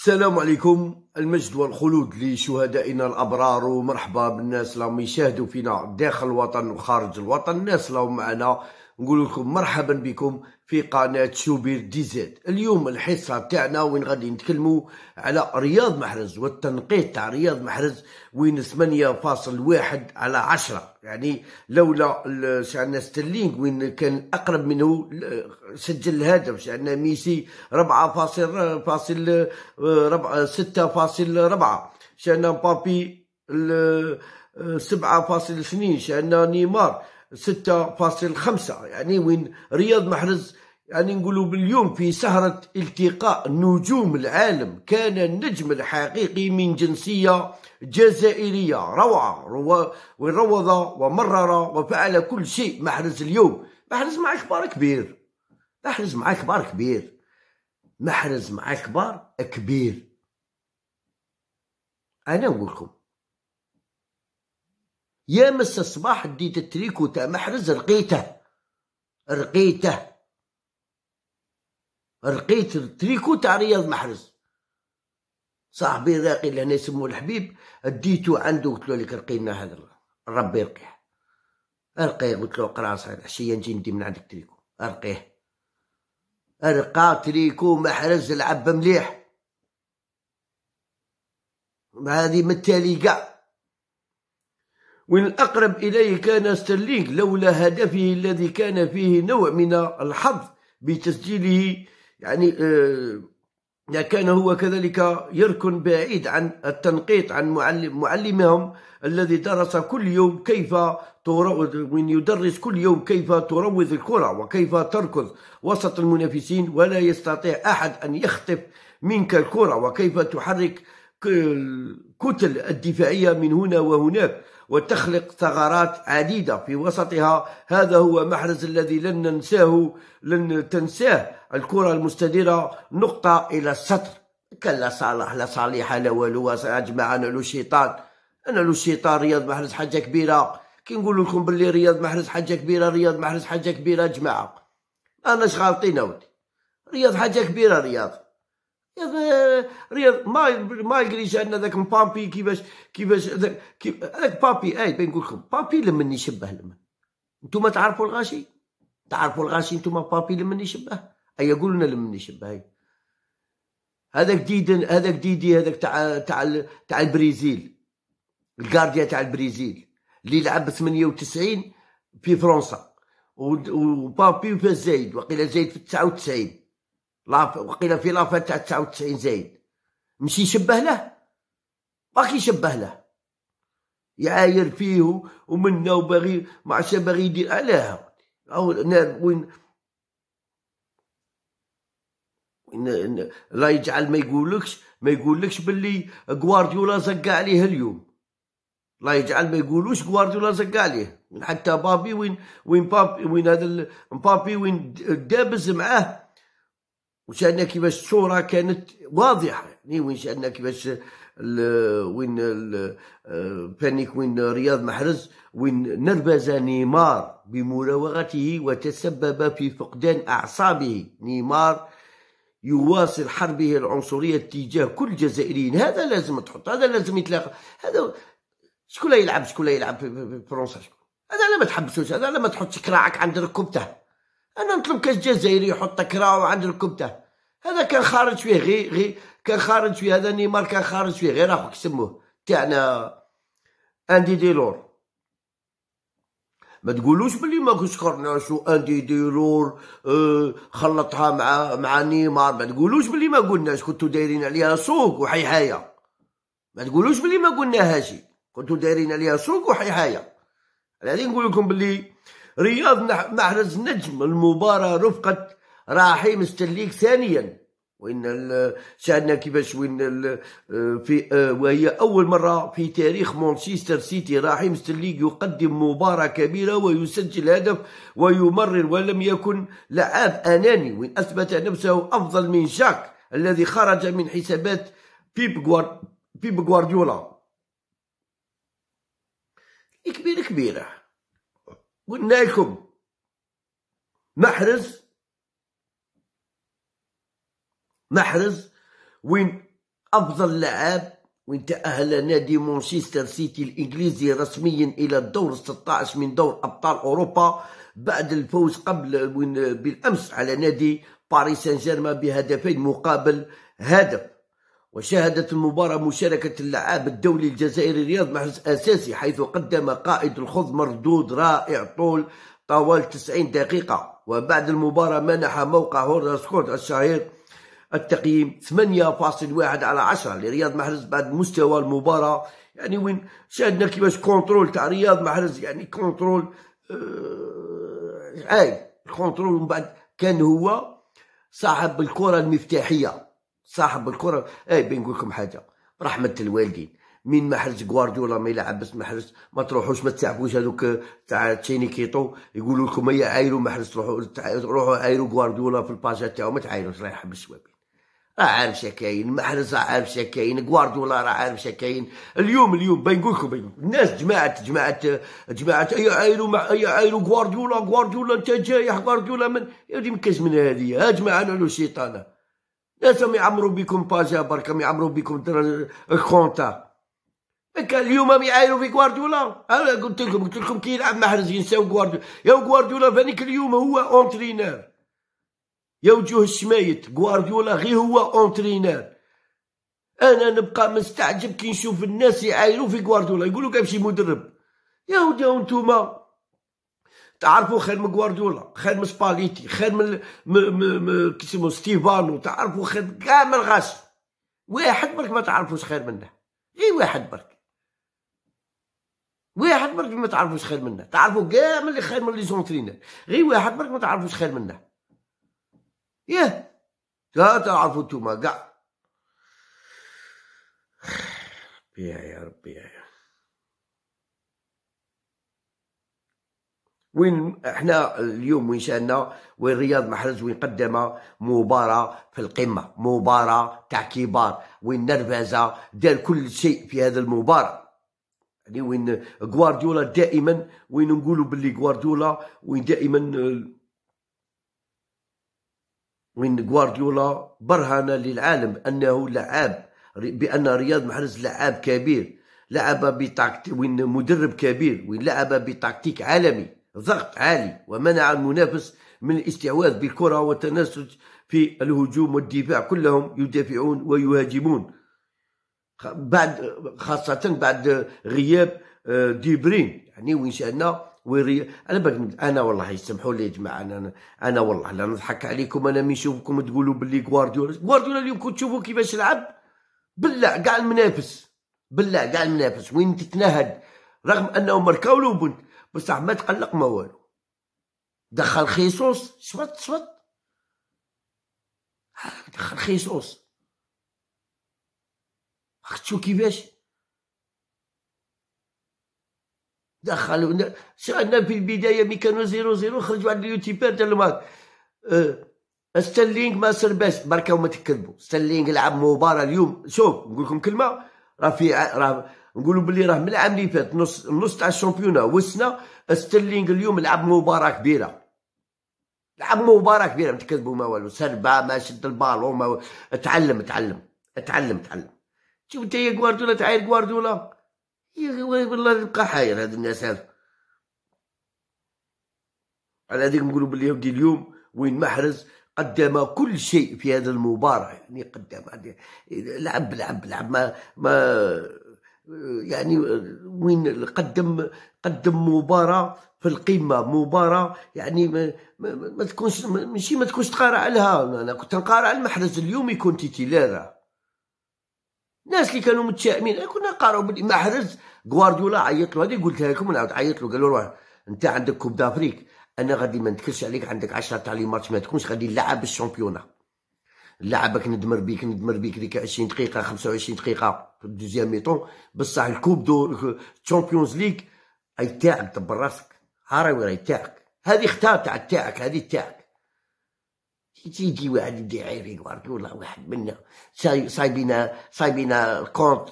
السلام عليكم المجد والخلود لشهدائنا الابرار ومرحبا بالناس اللي يشاهدوا فينا داخل الوطن وخارج الوطن الناس اللي معنا نقول لكم مرحبا بكم في قناة شوبير دي زيد اليوم الحصة تاعنا وين غادي نتكلموا على رياض محرز والتنقيط تاع رياض محرز وين 8.1 على 10 يعني لولا شعنا ستيرلينغ وين كان اقرب منه سجل الهدف شعنا ميسي ربعة فاصل فاصل ربعة شعنا بابي 7.2 شعنا نيمار 6.5 يعني وين رياض محرز يعني نقولوا باليوم في سهرة التقاء نجوم العالم كان النجم الحقيقي من جنسية جزائرية روعة رو... وروض ومرر وفعل كل شيء محرز اليوم محرز مع اخبار كبير محرز مع اخبار كبير محرز مع اخبار كبير انا نقول لكم يا مس الصباح ديت التريكو تاع محرز رقيته رقيته رقيت التريكو تاع رياض محرز صاحبي راقي لهنا يسموه الحبيب ديتو عنده قلت له لك رقي هذا ربي يرقيه ارقيه قلت له قرا صاحبي العشيه نجي ندي من عندك تريكو ارقيه ارقى تريكو محرز لعب مليح هذه متالي قاع الأقرب إليه كان ستيرلينغ لولا هدفه الذي كان فيه نوع من الحظ بتسجيله يعني،, آه، يعني كان هو كذلك يركن بعيد عن التنقيط عن معلم معلمهم الذي درس كل يوم كيف من يدرس كل يوم كيف تروض الكرة وكيف تركض وسط المنافسين ولا يستطيع أحد أن يخطف منك الكرة وكيف تحرك الكتل الدفاعية من هنا وهناك وتخلق ثغرات عديدة في وسطها هذا هو محرز الذي لن ننساه لن تنساه الكرة المستديرة نقطة إلى السطر كلا صالح لا صالح لا والو يا جماعة أنا لو شيطان أنا لو شيطان رياض محرز حاجة كبيرة كي نقول لكم باللي رياض محرز حاجة كبيرة رياض محرز حاجة كبيرة يا جماعة أنا شغالطين أودي رياض حاجة كبيرة رياض رياض ما ما يقريش ان ذاك بامبي كيفاش كيفاش هذاك هذاك اي نقول لكم بابي لمن يشبه لمن انتم تعرفوا الغاشي تعرفوا الغاشي انتم بابي لمن يشبه اي يقول لنا لمن يشبه إيه. هذاك ديدن هذاك ديدي هذاك تاع تاع تاع البرازيل الكارديا تاع البرازيل اللي لعب 98 في فرنسا وبابي وفاز زايد وقيل زايد في 99 وقيل في لافا تاع 99 زايد مشي يشبه له باقي يشبه له يعاير فيه ومنا وباغي ما عرفش باغي يدير علاه او وين وين لا يجعل ما يقولكش ما يقولكش باللي غوارديولا زقى عليه اليوم لا يجعل ما يقولوش غوارديولا زق عليه حتى بابي وين وين بابي وين هذا مبابي وين دابز معاه وشاهدنا كيفاش الصوره كانت واضحه يعني وين شاهدنا كيفاش وين بانيك آه، وين رياض محرز وين نربز نيمار بمراوغته وتسبب في فقدان اعصابه نيمار يواصل حربه العنصريه تجاه كل الجزائريين هذا لازم تحط هذا لازم يتلاقى هذا شكون لا يلعب شكون لا يلعب في فرنسا شكون هذا لا ما تحبسوش هذا لا ما تحطش كراعك عند ركبته انا نطلب كاس جزائري يحط كراعه عند ركبته هذا كان خارج فيه غي غي كان خارج فيه هذا نيمار كان خارج فيه غير اخوك سموه تاعنا اندي ديلور ما تقولوش بلي ما كنش كورنيش اندي ديلور آه خلطها مع مع نيمار ما تقولوش بلي ما قلناش كنتو دايرين عليها سوق وحيحايه ما تقولوش بلي ما هاشي كنتو دايرين عليها سوق وحيحايه هذه نقول لكم بلي رياض محرز نجم المباراه رفقه راه مستليك ثانيا وان شاهدنا كيفاش وين في وهي اول مره في تاريخ مانشستر سيتي راحيم سترلينغ يقدم مباراه كبيره ويسجل هدف ويمرر ولم يكن لعاب اناني وان اثبت نفسه افضل من جاك الذي خرج من حسابات بيب بيب غوارديولا كبيره كبيره قلنا لكم محرز محرز وين أفضل لاعب وين تأهل نادي مانشستر سيتي الإنجليزي رسميا إلى الدور 16 من دور أبطال أوروبا بعد الفوز قبل بالأمس على نادي باريس سان جيرمان بهدفين مقابل هدف وشهدت المباراة مشاركة اللعاب الدولي الجزائري رياض محرز أساسي حيث قدم قائد الخوض مردود رائع طول طوال 90 دقيقة وبعد المباراة منح موقع هورا سكوت الشهير التقييم 8.1 على 10 لرياض محرز بعد مستوى المباراة يعني وين شاهدنا كيفاش كونترول تاع رياض محرز يعني كونترول آه، اي كونترول من بعد كان هو صاحب الكرة المفتاحية صاحب الكرة اي بنقول لكم حاجة رحمة الوالدين من محرز غوارديولا ما يلعب بس ما ما تروحوش ما تسحبوش هذوك آه، تاع تشيني كيتو يقولوا لكم يا عايروا محرز حرز تروحوا روحوا عايروا غوارديولا في الباجا تاعو ما تعايروش رايح يحب راه عارف شكاين محرز راه عارف شكاين غوارديولا راه عارف شكاين اليوم اليوم بين نقول لكم الناس جماعه جماعه جماعه يعايروا مع يعايروا غوارديولا غوارديولا انت جايح غوارديولا من يا ما كاش من هذه ها جماعه نعلو شيطانه ناس يعمروا بكم باجا برك يعمروا بكم كونتا اليوم يعايروا في غوارديولا انا قلت لكم قلت لكم كي يلعب محرز ينساو غوارديولا يا غوارديولا فانيك اليوم هو اونترينور يا وجوه الشمايت غوارديولا غير هو اونترينر انا نبقى مستعجب كي نشوف الناس يعايروا في غوارديولا يقولوا كيف شي مدرب يا ودي انتوما تعرفوا خير من غوارديولا خير من سباليتي خير من كي كيسمو ستيفانو تعرفوا خير كامل غاش واحد برك ما تعرفوش خير منه غير واحد برك واحد برك ما تعرفوش خير منه تعرفوا كامل اللي خير من لي زونترينر غير واحد برك ما تعرفوش خير منه ياه لا انتم كاع ربي يا ربي يا وين احنا اليوم وين شانا وين رياض محرز وين قدم مباراة في القمة مباراة تاع كبار وين نرفازا دار كل شيء في هذا المباراة يعني وين غوارديولا دائما وين نقولوا باللي غوارديولا وين دائما وين غوارديولا برهن للعالم انه لعاب بان رياض محرز لعاب كبير لعب بتكتيك وين مدرب كبير وين لعب بتكتيك عالمي ضغط عالي ومنع المنافس من الاستحواذ بالكره والتنسج في الهجوم والدفاع كلهم يدافعون ويهاجمون بعد خاصه بعد غياب آه، ديبرين يعني وين شأننا ويري على بقى انا والله يسمحوا لي يا جماعه انا انا والله لا نضحك عليكم انا مي نشوفكم تقولوا باللي غوارديولا غوارديولا اليوم كنت تشوفوا كيفاش لعب بالله كاع المنافس بالله كاع المنافس وين تتنهد رغم انه مركاو له بنت بصح ما تقلق ما والو دخل خيسوس شفت شفت آه، دخل خيسوس اختو كيفاش دخلونا شعلنا في البدايه مي كانوا زيرو زيرو خرجوا على اليوتيوبر ديال الماتش أه ستالينغ ما سرباش بركا وما تكذبوا ستالينغ لعب مباراه اليوم شوف نقول لكم كلمه راه في راه نقولوا بلي راه من العام اللي فات نص نص تاع الشامبيونا وسنا ستالينغ اليوم لعب مباراه كبيره لعب مباراه كبيره ما تكذبوا ما والو سربا ما شد البالون ما تعلم تعلم تعلم تعلم شوف انت يا جوارديولا تعاير جوارديولا والله يبقى حاير هاد الناس هذا على هذيك نقولوا باللي يهودي اليوم وين محرز قدم كل شيء في هذا المباراة يعني قدم لعب لعب لعب ما ما يعني وين قدم قدم مباراة في القمة مباراة يعني ما, ما, ما تكونش ماشي ما تكونش تقارع لها أنا كنت نقارع المحرز اليوم يكون تيتيلارا الناس اللي كانوا متشائمين كنا قاروا باللي ما حرز غوارديولا عيط له هذه قلتها لكم نعاود عيط له قال له انت عندك كوب دافريك انا غادي ما نتكلش عليك عندك 10 تاع لي ماتش ما تكونش غادي نلعب الشامبيونا نلعبك ندمر بيك ندمر بيك ديك 20 دقيقه 25 دقيقه في الدوزيام ميطون بصح الكوب دو الشامبيونز ليغ اي تاعك دبر راسك هاري وراي تاعك هذه اختار تاع تاعك هذه تاعك تيجي واحد الجزائري والله واحد منا صايبين صايبين الكونت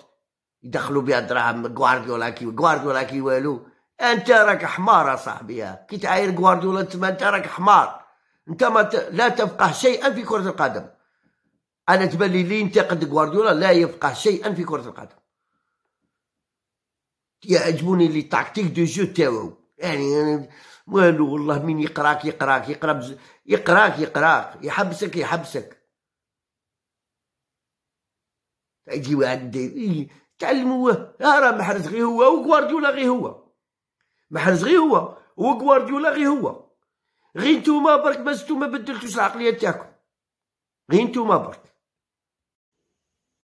يدخلوا بها الدراهم غوارديولا كي غوارديولا كي والو انت راك حمار صاحبي كي تعاير غوارديولا تما انت راك حمار انت ما ت... لا تفقه شيئا في كره القدم انا تبان لي اللي ينتقد غوارديولا لا يفقه شيئا في كره القدم يعجبوني لي تاكتيك دو جو تاعو يعني والو والله من يقراك يقراك يقرا بز... يقراك يقراك يحبسك يحبسك يجي واحد إيه. تعلموه راه محرز غير هو وغوارديولا غير هو محرز غير هو وغوارديولا غير هو غير نتوما برك بس نتوما بدلتوش العقليه تاعكم غير نتوما برك